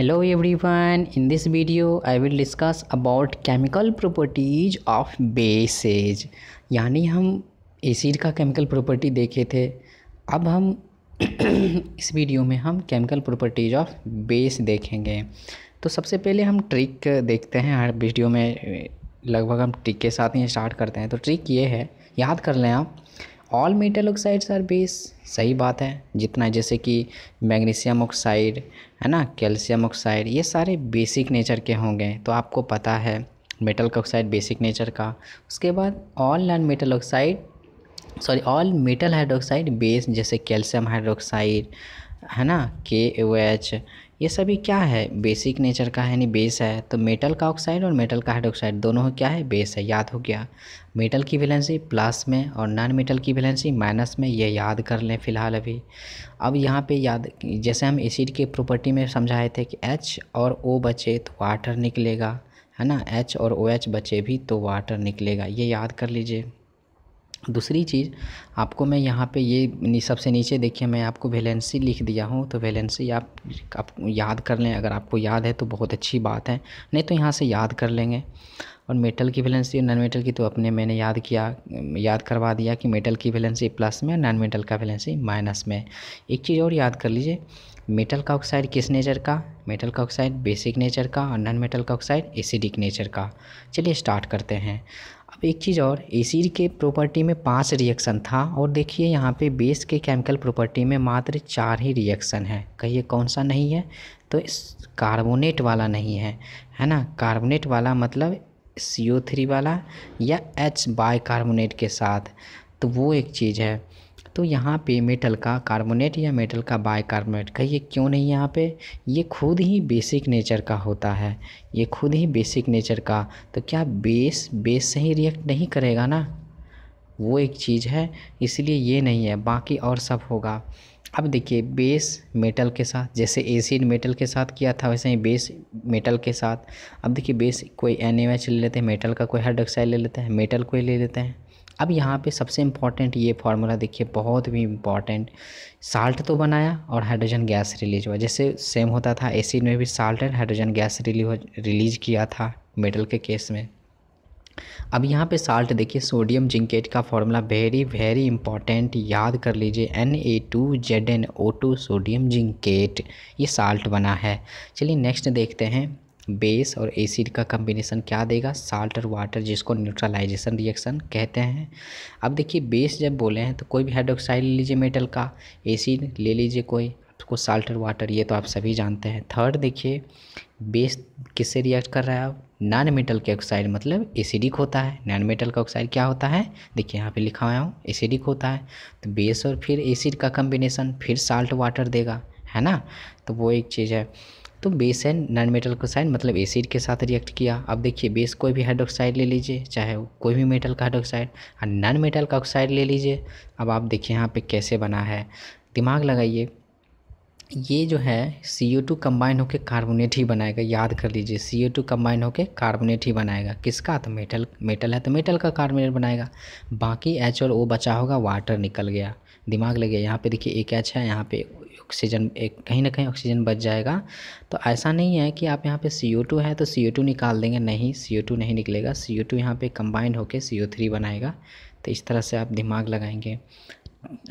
hello everyone in this video I will discuss about chemical properties of bases यानी हम acid का chemical property देखे थे अब हम इस वीडियो में हम केमिकल प्रॉपर्टीज ऑफ बेस देखेंगे तो सबसे पहले हम ट्रिक देखते हैं हर वीडियो में लगभग हम ट्रिक के साथ ही स्टार्ट करते हैं तो ट्रिक ये है याद कर लें आप all metal oxides are base सही बात है जितना जैसे कि मैग्नीशियम ऑक्साइड है ना कैल्शियम ऑक्साइड ये सारे बेसिक नेचर के होंगे तो आपको पता है मेटल का ऑक्साइड बेसिक नेचर का उसके बाद all non metal oxide sorry all metal hydroxide base जैसे कैल्शियम हाइड्रोक्साइड है ना के ओ एच ये सभी क्या है बेसिक नेचर का है यानी बेस है तो मेटल का ऑक्साइड और मेटल का हाइड्रोक्साइड दोनों क्या है बेस है याद हो गया मेटल की वैलेंसी प्लस में और नॉन मेटल की वैलेंसी माइनस में ये याद कर लें फ़िलहाल अभी अब यहाँ पे याद जैसे हम एसिड के प्रॉपर्टी में समझाए थे कि एच और ओ बचे तो वाटर निकलेगा है ना एच और ओ OH एच बचे भी तो वाटर निकलेगा ये याद कर लीजिए दूसरी चीज़ आपको मैं यहाँ पे ये सबसे नीचे देखिए मैं आपको वैलेंसी लिख दिया हूँ तो वैलेंसी आप आप याद कर लें अगर आपको याद है तो बहुत अच्छी बात है नहीं तो यहाँ से याद कर लेंगे और मेटल की वैलेंसी और नॉन मेटल की तो अपने मैंने याद किया याद करवा दिया कि मेटल की वैलेंसी प्लस में और नॉन मेटल का वैलेंसी माइनस में एक चीज़ और याद कर लीजिए मेटल का ऑक्साइड किस नेचर का मेटल का ऑक्साइड बेसिक नेचर का और नॉन मेटल का ऑक्साइड एसिडिक नेचर का चलिए स्टार्ट करते हैं अब एक चीज़ और एसिड के प्रॉपर्टी में पांच रिएक्शन था और देखिए यहाँ पे बेस के केमिकल प्रॉपर्टी में मात्र चार ही रिएक्शन है कहिए कौन सा नहीं है तो कार्बोनेट वाला नहीं है है ना कार्बोनेट वाला मतलब सी ओ थ्री वाला या एच बाई कार्बोनेट के साथ तो वो एक चीज़ है तो यहाँ पे मेटल का कार्बोनेट या मेटल का बाइकार्बोनेट कहिए क्यों नहीं यहाँ पे ये खुद ही बेसिक नेचर का होता है ये खुद ही बेसिक नेचर का तो क्या बेस बेस से ही रिएक्ट नहीं करेगा ना वो एक चीज़ है इसलिए ये नहीं है बाकी और सब होगा अब देखिए बेस मेटल के साथ जैसे एसिड मेटल के साथ किया था वैसे ही बेस मेटल के साथ अब देखिए बेस कोई एन ले लेते हैं मेटल का कोई हाइड्रोक्साइड ले लेते हैं मेटल कोई ले लेते हैं अब यहाँ पे सबसे इम्पॉर्टेंट ये फार्मूला देखिए बहुत भी इम्पॉर्टेंट साल्ट तो बनाया और हाइड्रोजन गैस रिलीज हुआ जैसे सेम होता था एसिड में भी salt and hydrogen gas release release किया था मेटल के केस में अब यहाँ पे साल्ट देखिए सोडियम जिंकेट का फॉर्मूला वेरी वेरी इंपॉर्टेंट याद कर लीजिए N A two Z N O two sodium zincate ये साल्ट बना है चलिए नेक्स्ट देखते हैं बेस और एसिड का कम्बिनेशन क्या देगा साल्ट और वाटर जिसको न्यूट्रलाइजेशन रिएक्शन कहते हैं अब देखिए बेस जब बोले हैं तो कोई भी हाइड्रोक्साइड ले लीजिए मेटल का एसिड ले लीजिए कोई आपको साल्ट और वाटर ये तो आप सभी जानते हैं थर्ड देखिए बेस किससे रिएक्ट कर रहा है आप नॉन मेटल के ऑक्साइड मतलब एसिडिक होता है नॉन मेटल का ऑक्साइड क्या होता है देखिए यहाँ पे लिखा हुआ हूँ एसिडिक होता है तो बेस और फिर एसिड का कम्बिनेशन फिर साल्ट वाटर देगा है ना तो वो एक चीज़ है तो base and non metal side मतलब एसिड के साथ रिएक्ट किया अब देखिए बेस कोई भी हाइड्रोक्साइड ले लीजिए चाहे कोई भी मेटल का हाइड्रोक्साइड और नॉन मेटल का ऑक्साइड ले लीजिए अब आप देखिए यहाँ पे कैसे बना है दिमाग लगाइए ये जो है सी ओ टू कम्बाइन होकर कार्बोनेट ही बनाएगा याद कर लीजिए सी ओ टू कम्बाइन होकर कार्बोनेट ही बनाएगा किसका तो मेटल मेटल है तो मेटल का कार्बोनेट बनाएगा बाकी एच और ओ बचा होगा वाटर निकल गया दिमाग लगे यहाँ पे देखिए एक एच है यहाँ पे ऑक्सीजन एक कहीं ना कहीं ऑक्सीजन बच जाएगा तो ऐसा नहीं है कि आप यहाँ पे सी ओ टू है तो सी ओ टू निकाल देंगे नहीं सी ओ टू नहीं निकलेगा सी ओ टू यहाँ पर कंबाइंड होकर सी ओ थ्री बनाएगा तो इस तरह से आप दिमाग लगाएंगे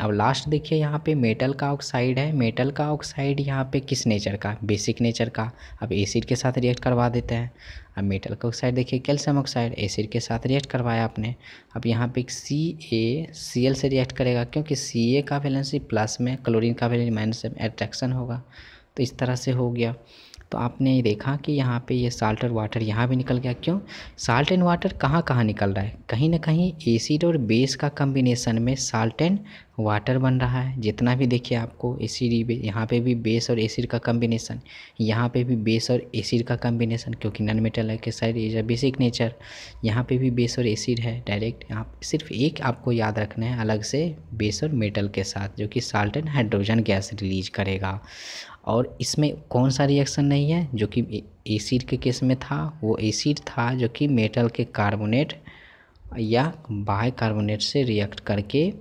अब लास्ट देखिए यहाँ पे मेटल का ऑक्साइड है मेटल का ऑक्साइड यहाँ पे किस नेचर का बेसिक नेचर का अब एसिड के साथ रिएक्ट करवा देते हैं अब मेटल का ऑक्साइड देखिए कैल्शियम ऑक्साइड एसिड के साथ रिएक्ट करवाया आपने अब यहाँ पे सी ए सी एल से रिएक्ट करेगा क्योंकि सी ए का वैलेंसी प्लस में क्लोरीन का वैलेंसी माइनस में एट्रैक्शन होगा तो इस तरह से हो गया तो आपने देखा कि यहाँ पे ये साल्ट और वाटर यहाँ भी निकल गया क्यों साल्ट एंड वाटर कहाँ कहाँ निकल रहा है कहीं ना कहीं एसिड और बेस का कम्बिनेशन में साल्ट एंड वाटर बन रहा है जितना भी देखिए आपको एसिड यहाँ पे भी बेस और एसिड का कम्बिनेशन यहाँ पे भी बेस और एसिड का कम्बिनेसन क्योंकि नन मेटल है के side is a basic nature यहाँ पे भी बेस और एसिड है डायरेक्ट आप सिर्फ एक आपको याद रखना है अलग से बेस और मेटल के साथ जो कि salt and hydrogen gas release करेगा और इसमें कौन सा रिएक्शन नहीं है जो कि एसिड के केस में था वो एसिड था जो कि मेटल के कार्बोनेट या बायकार्बोनेट से रिएक्ट करके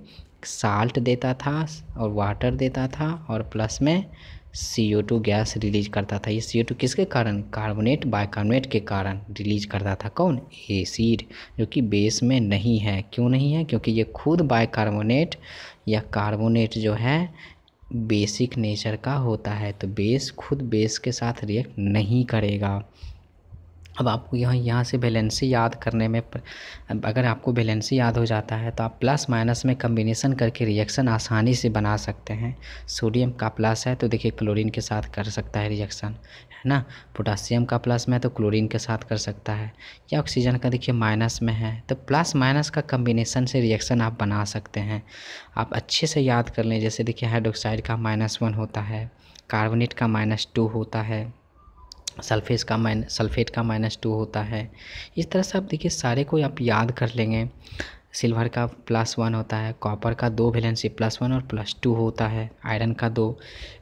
साल्ट देता था और वाटर देता था और प्लस में C O two gas release करता था ये सी ओ टू किसके कारण कार्बोनेट कार्बोनेट के कारण रिलीज करता था कौन एसिड जो कि बेस में नहीं है क्यों नहीं है क्योंकि ये खुद बायकार्बोनेट या कार्बोनेट जो है बेसिक नेचर का होता है तो बेस खुद बेस के साथ रिएक्ट नहीं करेगा अब आपको यहाँ यहाँ से बैलेंसी याद करने में अगर आपको बैलेंसी याद हो जाता है तो आप प्लस माइनस में कम्बिनेसन करके रिएक्शन आसानी से बना सकते हैं सोडियम का प्लस है तो देखिए क्लोरीन के साथ कर सकता है रिएक्शन है ना पोटासियम का प्लस में है तो क्लोरीन के साथ कर सकता है या ऑक्सीजन का देखिए माइनस में है तो प्लस माइनस का कम्बिनेसन से रिएक्शन आप बना सकते हैं आप अच्छे से याद कर लें जैसे देखिए हाइड्रोक्साइड का माइनस वन होता है कार्बोनेट का माइनस टू होता है सल्फेस का माइन सल्फेट का माइनस टू होता है इस तरह से आप देखिए सारे को आप याद कर लेंगे सिल्वर का प्लस वन होता है कॉपर का दो वैलेंसी प्लस वन और प्लस टू होता है आयरन का दो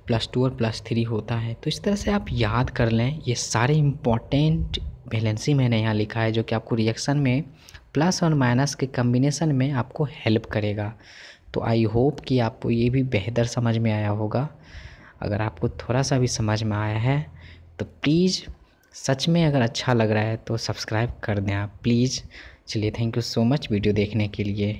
प्लस टू और प्लस थ्री होता है तो इस तरह से आप याद कर लें ये सारे इम्पॉर्टेंट वैलेंसी मैंने यहाँ लिखा है जो कि आपको रिएक्शन में प्लस और माइनस के कम्बिनेसन में आपको हेल्प करेगा तो आई होप कि आपको ये भी बेहतर समझ में आया होगा अगर आपको थोड़ा सा भी समझ में आया है प्लीज़ सच में अगर अच्छा लग रहा है तो सब्सक्राइब कर दें आप प्लीज़ चलिए thank you so much video देखने के लिए